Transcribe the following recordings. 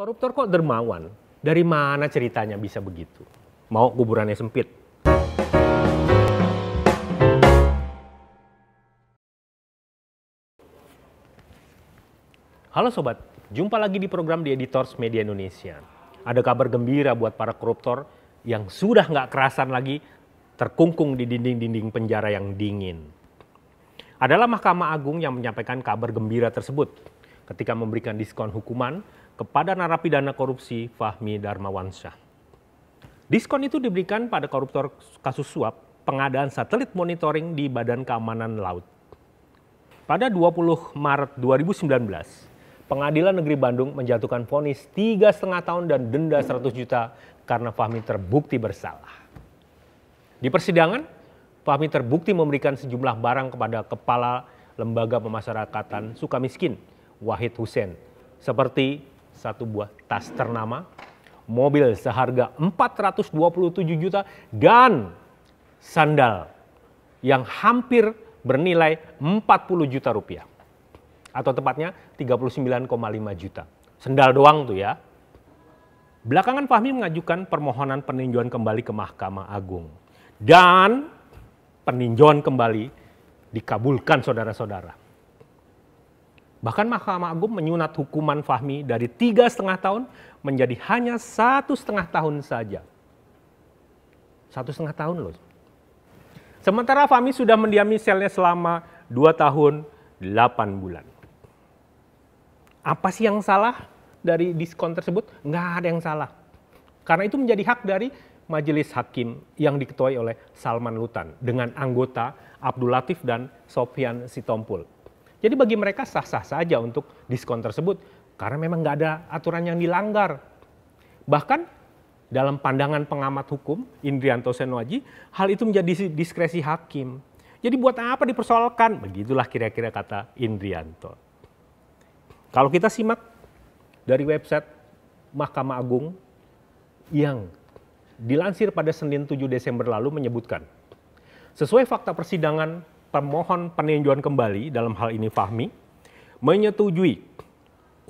Koruptor kok dermawan? Dari mana ceritanya bisa begitu? Mau kuburannya sempit? Halo sobat, jumpa lagi di program di Editors Media Indonesia. Ada kabar gembira buat para koruptor yang sudah nggak kerasan lagi terkungkung di dinding-dinding penjara yang dingin. Adalah Mahkamah Agung yang menyampaikan kabar gembira tersebut ketika memberikan diskon hukuman kepada narapidana korupsi Fahmi Darmawansyah. Diskon itu diberikan pada koruptor kasus suap pengadaan satelit monitoring di Badan Keamanan Laut. Pada 20 Maret 2019, Pengadilan Negeri Bandung menjatuhkan vonis tiga setengah tahun dan denda 100 juta karena Fahmi terbukti bersalah. Di persidangan, Fahmi terbukti memberikan sejumlah barang kepada Kepala Lembaga Pemasyarakatan Sukamiskin, Wahid Hussein, seperti satu buah tas ternama, mobil seharga 427 juta, dan sandal yang hampir bernilai 40 juta rupiah. Atau tepatnya 39,5 juta. Sendal doang tuh ya. Belakangan Fahmi mengajukan permohonan peninjauan kembali ke Mahkamah Agung. Dan peninjauan kembali dikabulkan saudara-saudara. Bahkan Mahkamah Agung menyunat hukuman Fahmi dari tiga setengah tahun menjadi hanya satu setengah tahun saja. Satu setengah tahun loh. Sementara Fahmi sudah mendiami selnya selama dua tahun delapan bulan. Apa sih yang salah dari diskon tersebut? Nggak ada yang salah. Karena itu menjadi hak dari majelis hakim yang diketuai oleh Salman Lutan dengan anggota Abdul Latif dan Sofian Sitompul. Jadi bagi mereka sah-sah saja untuk diskon tersebut karena memang nggak ada aturan yang dilanggar. Bahkan dalam pandangan pengamat hukum Indrianto Senwaji, hal itu menjadi diskresi hakim. Jadi buat apa dipersoalkan? Begitulah kira-kira kata Indrianto. Kalau kita simak dari website Mahkamah Agung yang dilansir pada Senin 7 Desember lalu menyebutkan, sesuai fakta persidangan pemohon peninjauan kembali dalam hal ini Fahmi menyetujui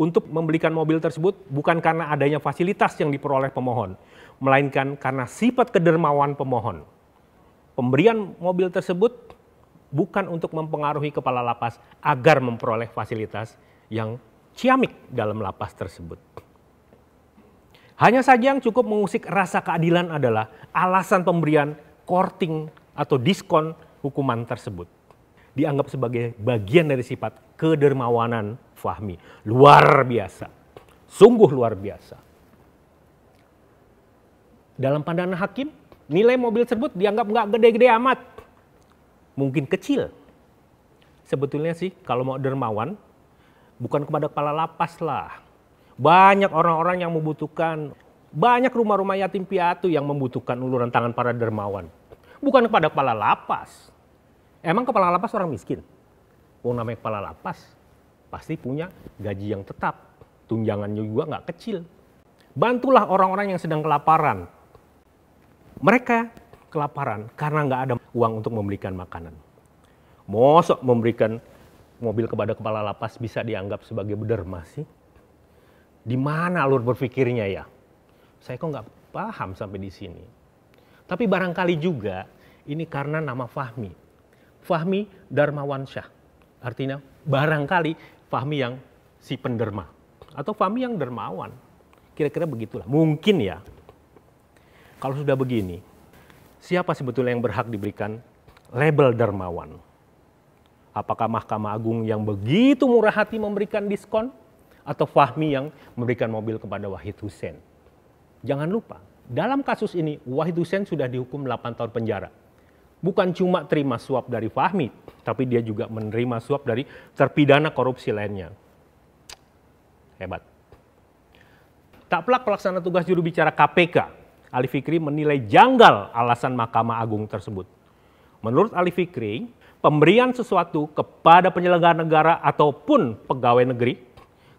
untuk membelikan mobil tersebut bukan karena adanya fasilitas yang diperoleh pemohon, melainkan karena sifat kedermawan pemohon. Pemberian mobil tersebut bukan untuk mempengaruhi kepala lapas agar memperoleh fasilitas yang ciamik dalam lapas tersebut. Hanya saja yang cukup mengusik rasa keadilan adalah alasan pemberian korting atau diskon hukuman tersebut dianggap sebagai bagian dari sifat kedermawanan Fahmi. Luar biasa. Sungguh luar biasa. Dalam pandangan hakim, nilai mobil tersebut dianggap nggak gede-gede amat. Mungkin kecil. Sebetulnya sih kalau mau dermawan, bukan kepada kepala lapas lah. Banyak orang-orang yang membutuhkan, banyak rumah-rumah yatim piatu yang membutuhkan uluran tangan para dermawan bukan kepada kepala lapas. Emang kepala lapas orang miskin? Wong oh, namanya kepala lapas pasti punya gaji yang tetap, tunjangannya juga nggak kecil. Bantulah orang-orang yang sedang kelaparan. Mereka kelaparan karena nggak ada uang untuk memberikan makanan. Mosok memberikan mobil kepada kepala lapas bisa dianggap sebagai berderma sih? Di mana alur berpikirnya ya? Saya kok nggak paham sampai di sini. Tapi barangkali juga ini karena nama Fahmi. Fahmi Darmawan Syah. Artinya barangkali Fahmi yang si penderma. Atau Fahmi yang dermawan. Kira-kira begitulah. Mungkin ya. Kalau sudah begini, siapa sebetulnya yang berhak diberikan label dermawan? Apakah Mahkamah Agung yang begitu murah hati memberikan diskon? Atau Fahmi yang memberikan mobil kepada Wahid Hussein? Jangan lupa, dalam kasus ini, Wahid Hussein sudah dihukum 8 tahun penjara. Bukan cuma terima suap dari Fahmi, tapi dia juga menerima suap dari terpidana korupsi lainnya. Hebat. Tak pelak pelaksana tugas juru bicara KPK, Ali Fikri menilai janggal alasan Mahkamah Agung tersebut. Menurut Ali Fikri, pemberian sesuatu kepada penyelenggara negara ataupun pegawai negeri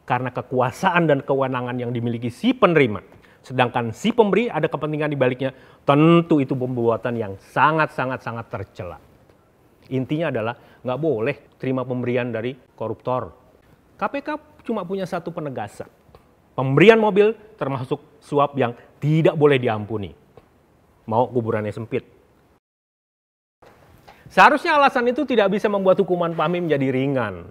karena kekuasaan dan kewenangan yang dimiliki si penerima Sedangkan si pemberi ada kepentingan di baliknya. Tentu itu pembuatan yang sangat-sangat-sangat tercela. Intinya adalah nggak boleh terima pemberian dari koruptor. KPK cuma punya satu penegasan. Pemberian mobil termasuk suap yang tidak boleh diampuni. Mau kuburannya sempit. Seharusnya alasan itu tidak bisa membuat hukuman pahmi menjadi ringan.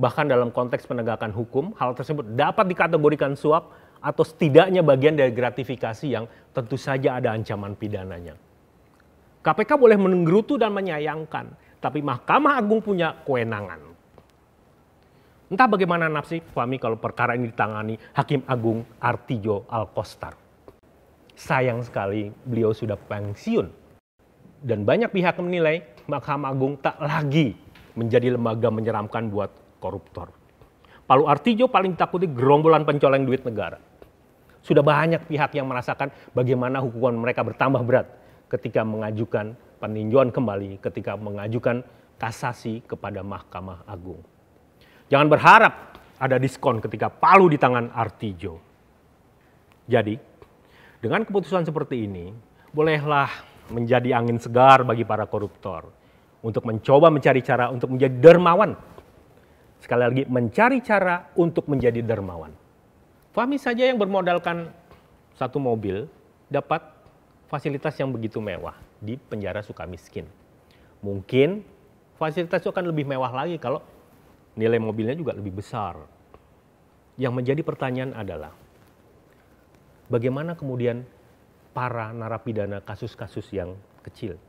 Bahkan dalam konteks penegakan hukum, hal tersebut dapat dikategorikan suap atau setidaknya bagian dari gratifikasi yang tentu saja ada ancaman pidananya. KPK boleh menggerutu dan menyayangkan, tapi Mahkamah Agung punya kewenangan. Entah bagaimana nafsi Fahmi kalau perkara ini ditangani Hakim Agung Artijo Alkostar. Sayang sekali beliau sudah pensiun. Dan banyak pihak menilai Mahkamah Agung tak lagi menjadi lembaga menyeramkan buat koruptor. Palu Artijo paling takuti gerombolan pencoleng duit negara sudah banyak pihak yang merasakan bagaimana hukuman mereka bertambah berat ketika mengajukan peninjauan kembali, ketika mengajukan kasasi kepada Mahkamah Agung. Jangan berharap ada diskon ketika palu di tangan Artijo. Jadi, dengan keputusan seperti ini, bolehlah menjadi angin segar bagi para koruptor untuk mencoba mencari cara untuk menjadi dermawan. Sekali lagi, mencari cara untuk menjadi dermawan. Fahmi saja yang bermodalkan satu mobil dapat fasilitas yang begitu mewah di penjara suka miskin. Mungkin fasilitas itu akan lebih mewah lagi kalau nilai mobilnya juga lebih besar. Yang menjadi pertanyaan adalah bagaimana kemudian para narapidana kasus-kasus yang kecil?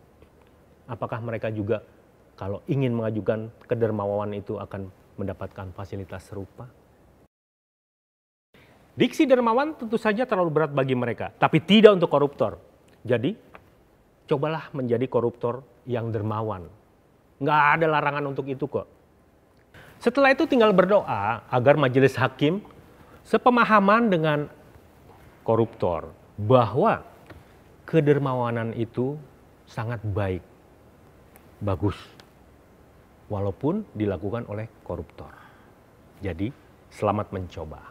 Apakah mereka juga kalau ingin mengajukan kedermawan itu akan mendapatkan fasilitas serupa? Diksi dermawan tentu saja terlalu berat bagi mereka, tapi tidak untuk koruptor. Jadi, cobalah menjadi koruptor yang dermawan. Nggak ada larangan untuk itu kok. Setelah itu tinggal berdoa agar majelis hakim sepemahaman dengan koruptor bahwa kedermawanan itu sangat baik, bagus, walaupun dilakukan oleh koruptor. Jadi, selamat mencoba.